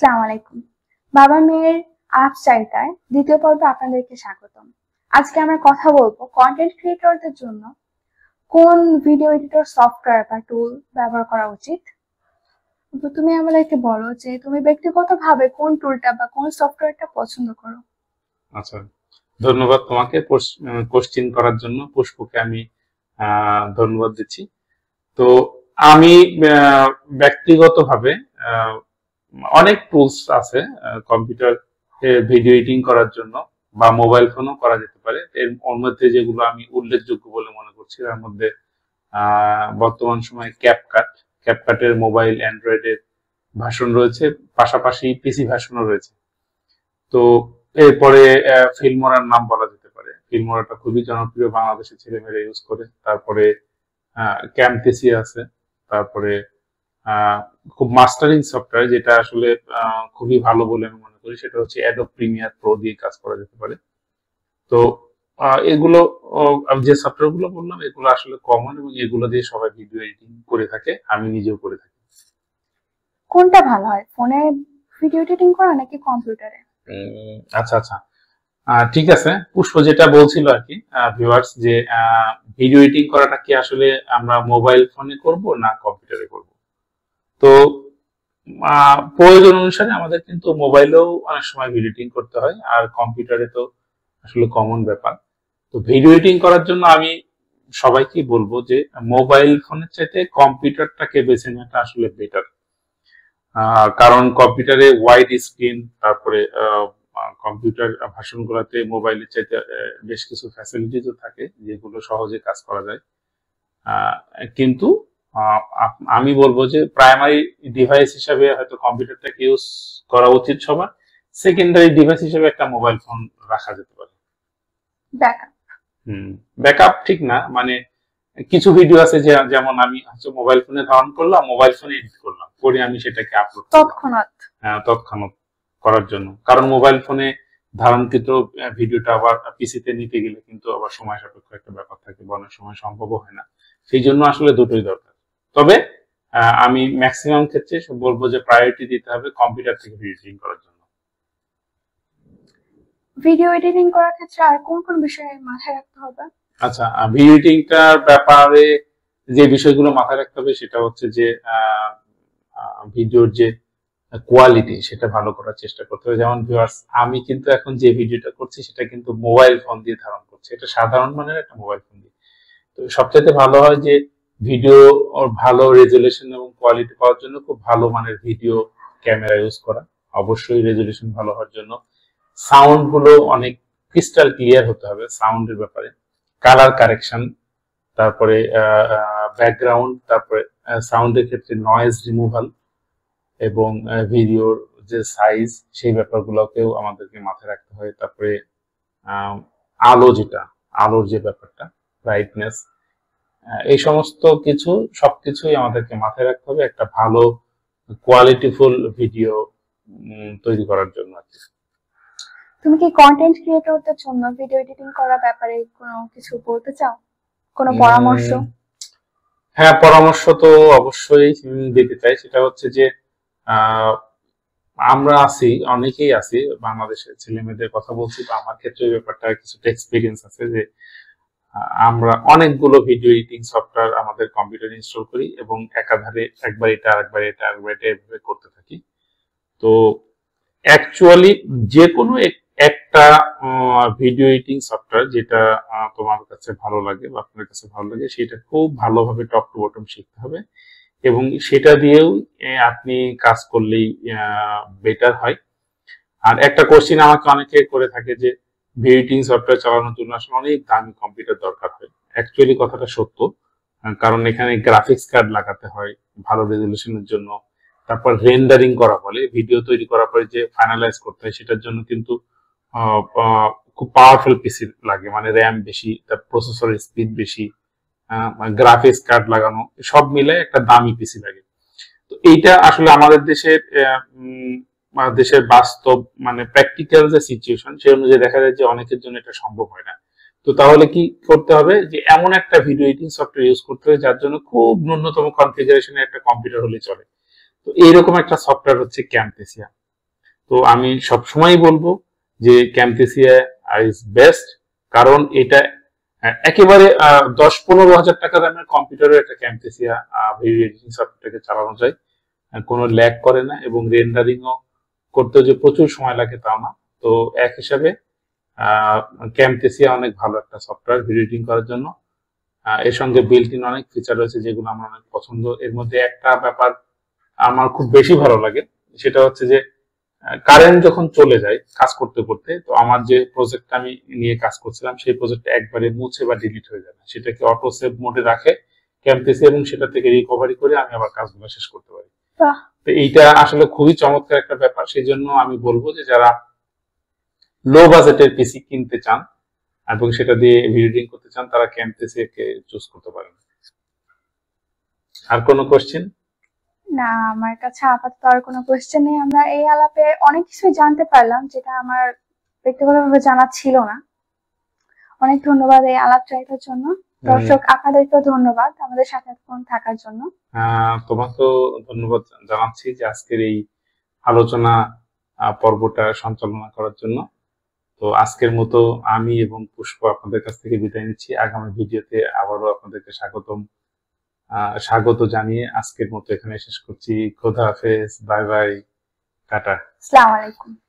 সালাম আলাইকুম বাবা মেয়ের আপ চাইতায় দ্বিতীয় পর্বে আপনাদেরকে স্বাগতম আজকে আমরা কথা বলবো কন্টেন্ট ক্রিয়েটরদের জন্য কোন ভিডিও এডিটর সফটওয়্যার বা টুল ব্যবহার করা উচিত তো তুমি আমাদেরকে বলো যে তুমি ব্যক্তিগতভাবে কোন টুলটা বা কোন সফটওয়্যারটা পছন্দ করো আচ্ছা ধন্যবাদ তোমাকে কোশ্চিন করার জন্য পুষ্পকে আমি ধন্যবাদ দিচ্ছি তো আমি ব্যক্তিগতভাবে অনেক টুলস আছে কম্পিউটার ভিডিও এডিটিং করার জন্য বা মোবাইল ফোনও করা যেতে পারে এর মধ্যে যেগুলো আমি উল্লেখযোগ্য বলে মনে করছি তার মধ্যে বর্তমান সময়ে ক্যাপকাট ক্যাপকাটের মোবাইল অ্যান্ড্রয়েডের ভাষণ রয়েছে পাশাপাশি পিসি ভাষণও রয়েছে তো এরপরে ফিল্মোরার নাম বলা যেতে পারে ফিল্মোরাটা খুবই জনপ্রিয় বাংলাদেশের ছেলেমেয়েরা ইউজ করে তারপরে ক্যাম্পেসি আছে তারপরে খুব মাস্টারিং সফটওয়্যার যেটা আসলে খুবই ভালো বলে আমি মনে করি সেটা হচ্ছে অ্যাডো প্রিমিয়ার প্রো দিয়ে কাজ করা যেতে পারে তো এগুলো আমি যে সফটওয়্যারগুলো বললাম এগুলো আসলে কমন এবং এগুলো দিয়ে সবাই ভিডিও এডিটিং করে থাকে আমি নিজেও করে থাকি কোনটা ভালো হয় ফোনে ভিডিও এডিটিং করা নাকি কম্পিউটারে আচ্ছা আচ্ছা ঠিক আছে পুষ্প যেটা বলছিল আর কি ভিউয়ার্স যে ভিডিও এডিটিং করাটা কি আসলে আমরা মোবাইল ফোনে করব না কম্পিউটারে করব তো প্রয়োজন অনুসারে আমাদের কিন্তু মোবাইলেও অনেক সময় ভিডিও এডিটিং করতে হয় আর কম্পিউটারে তো আসলে কমন ব্যাপার তো ভিডিও এডিটিং করার জন্য আমি সবাইকে বলবো যে মোবাইল ফোনের চাইতে কম্পিউটারটাকে বেছে নেওয়াটা আসলে বেটার কারণ কম্পিউটারে ওয়াইড স্ক্রিন তারপরে কম্পিউটার ভাষণগুলোতে মোবাইলের চাইতে বেশ কিছু ফ্যাসিলিটিসও থাকে যেগুলো সহজে কাজ করা যায় কিন্তু আমি বলবো যে প্রাইমারি ডিভাইস হিসাবে হয়তো কম্পিউটারটাকে ইউজ করা উচিত সবার সেকেন্ডারি ডিভাইস হিসেবে একটা মোবাইল ফোন রাখা যেতে পারে ব্যাকআপ ঠিক না মানে কিছু ভিডিও আছে যে যেমন আমি হচ্ছে মোবাইল ফোনে ধারণ করলাম মোবাইল ফোনে এডিট করলাম করে আমি সেটাকে আপলোড তৎক্ষণাৎ হ্যাঁ তৎক্ষণাৎ করার জন্য কারণ মোবাইল ফোনে ধারণকৃত ভিডিওটা আবার পিসিতে নিতে গেলে কিন্তু আবার সময় সাপেক্ষ একটা ব্যাপার থাকে বা অনেক সময় সম্ভব হয় না সেই জন্য আসলে দুটোই দরকার তবে আমি ম্যাক্সিমাম ক্ষেত্রে বলবো যে প্রায়োরিটি দিতে হবে কম্পিউটার থেকে ভিডিও করার জন্য ভিডিও এডিটিং করার ক্ষেত্রে আর কোন কোন বিষয় মাথায় রাখতে হবে আচ্ছা ভিডিও এডিটিংটার ব্যাপারে যে বিষয়গুলো মাথায় রাখতে হবে সেটা হচ্ছে যে ভিডিওর যে কোয়ালিটি সেটা ভালো করার চেষ্টা করতে হবে যেমন ভিউয়ার্স আমি কিন্তু এখন যে ভিডিওটা করছি সেটা কিন্তু মোবাইল ফোন দিয়ে ধারণ করছি এটা সাধারণ মানের একটা মোবাইল ফোন দিয়ে তো সবচেয়ে ভালো হয় যে ভিডিও ভালো রেজুলেশন এবং কোয়ালিটি পাওয়ার জন্য খুব ভালো মানের ভিডিও ক্যামেরা ইউজ করা অবশ্যই রেজুলেশন ভালো হওয়ার জন্য সাউন্ড গুলো অনেক ক্রিস্টাল ক্লিয়ার হতে হবে সাউন্ডের ব্যাপারে কালার কারেকশন তারপরে ব্যাকগ্রাউন্ড তারপরে সাউন্ডের ক্ষেত্রে নয়েজ রিমুভাল এবং ভিডিওর যে সাইজ সেই ব্যাপারগুলোকেও আমাদেরকে মাথায় রাখতে হয় তারপরে আলো যেটা আলোর যে ব্যাপারটা ব্রাইটনেস এই সমস্ত কিছু সবকিছুই আমাদেরকে মাথায় রাখতে হবে একটা ভালো কোয়ালিটিফুল ভিডিও তৈরি করার জন্য তুমি কি কন্টেন্ট ক্রিয়েটরদের জন্য ভিডিও এডিটিং করার ব্যাপারে কোনো কিছু বলতে চাও কোনো পরামর্শ হ্যাঁ পরামর্শ তো অবশ্যই দিতে চাই সেটা হচ্ছে যে আমরা আছি অনেকেই আছি বাংলাদেশের ছেলে মেয়েদের কথা বলছি বা আমার ক্ষেত্রে ব্যাপারটা কিছু এক্সপিরিয়েন্স আছে যে আমরা অনেকগুলো ভিডিও এডিটিং সফটওয়্যার আমাদের কম্পিউটারে ইনস্টল করি এবং একাধারে একবার এটা আরেকবার এটা আরেকবার এটা এভাবে করতে থাকি তো অ্যাকচুয়ালি যে কোনো একটা ভিডিও এডিটিং সফটওয়্যার যেটা তোমার কাছে ভালো লাগে বা আপনার কাছে ভালো লাগে সেটা খুব ভালোভাবে টপ টু বটম শিখতে হবে এবং সেটা দিয়েও আপনি কাজ করলেই বেটার হয় আর একটা কোশ্চিন আমাকে অনেকে করে থাকে যে ভেরিটিং সফটওয়্যার চালানোর জন্য আসলে অনেক দামি কম্পিউটার দরকার হয় অ্যাকচুয়ালি কথাটা সত্য কারণ এখানে গ্রাফিক্স কার্ড লাগাতে হয় ভালো রেজলিউশনের জন্য তারপর রেন্ডারিং করা ফলে ভিডিও তৈরি করার পরে যে ফাইনালাইজ করতে হয় সেটার জন্য কিন্তু খুব পাওয়ারফুল পিসি লাগে মানে র্যাম বেশি তার প্রসেসরের স্পিড বেশি গ্রাফিক্স মানে কার্ড লাগানো সব মিলে একটা দামি পিসি লাগে তো এইটা আসলে আমাদের দেশের দেশের বাস্তব মানে প্র্যাকটিক্যাল যে সিচুয়েশন সে অনুযায়ী দেখা যায় যে অনেকের জন্য এটা সম্ভব হয় না তো তাহলে কি করতে হবে যে এমন একটা ভিডিও এডিটিং সফটওয়্যার ইউজ করতে হবে যার জন্য খুব ন্যূনতম কনফিগারেশনে একটা কম্পিউটার হলে চলে তো এইরকম একটা সফটওয়্যার হচ্ছে ক্যাম্পেসিয়া তো আমি সবসময় বলবো যে ক্যাম্পেসিয়া ইজ বেস্ট কারণ এটা একেবারে দশ পনেরো হাজার টাকা দামের কম্পিউটারের একটা ক্যাম্পেসিয়া ভিডিও এডিটিং সফটওয়্যারকে চালানো যায় কোনো ল্যাগ করে না এবং রেন্ডারিংও করতে যে প্রচুর সময় লাগে তাও না তো এক হিসাবে ক্যামটেসিয়া অনেক ভালো একটা সফটওয়্যার ভিডিও এডিটিং করার জন্য এর সঙ্গে বিল্ট ইন অনেক ফিচার রয়েছে যেগুলো আমার অনেক পছন্দ এর মধ্যে একটা ব্যাপার আমার খুব বেশি ভালো লাগে সেটা হচ্ছে যে কারেন্ট যখন চলে যায় কাজ করতে করতে তো আমার যে প্রজেক্টটা আমি নিয়ে কাজ করছিলাম সেই প্রজেক্টটা একবারে মুছে বা ডিলিট হয়ে যাবে সেটাকে অটো সেভ মোডে রাখে ক্যাম্পেসে এবং সেটা থেকে রিকভারি করে আমি আবার কাজগুলো শেষ করতে পারি তো এইটা আসলে খুবই চমৎকার একটা ব্যাপার সেই জন্য আমি বলবো যে যারা লো বাজেটের পিসি কিনতে চান এবং সেটা দিয়ে ভিডিও করতে চান তারা ক্যাম্পেসে কে চুজ করতে পারেন আর কোনো কোশ্চেন না আমার কাছে আপাতত আর কোনো কোশ্চেন নেই আমরা এই আলাপে অনেক কিছুই জানতে পারলাম যেটা আমার ব্যক্তিগতভাবে জানা ছিল না অনেক ধন্যবাদ এই আলাপ চাইতার জন্য দর্শক আপনাদেরকে ধন্যবাদ আমাদের সাথে এতক্ষণ থাকার জন্য তোমাকেও ধন্যবাদ জানাচ্ছি যে আজকের এই আলোচনা পর্বটা সঞ্চালনা করার জন্য তো আজকের মতো আমি এবং পুষ্প আপনাদের কাছ থেকে বিদায় নিচ্ছি আগামী ভিডিওতে আবারও আপনাদেরকে স্বাগতম স্বাগত জানিয়ে আজকের মতো এখানে শেষ করছি খোদা হাফেজ বাই বাই টাটা আসসালামু আলাইকুম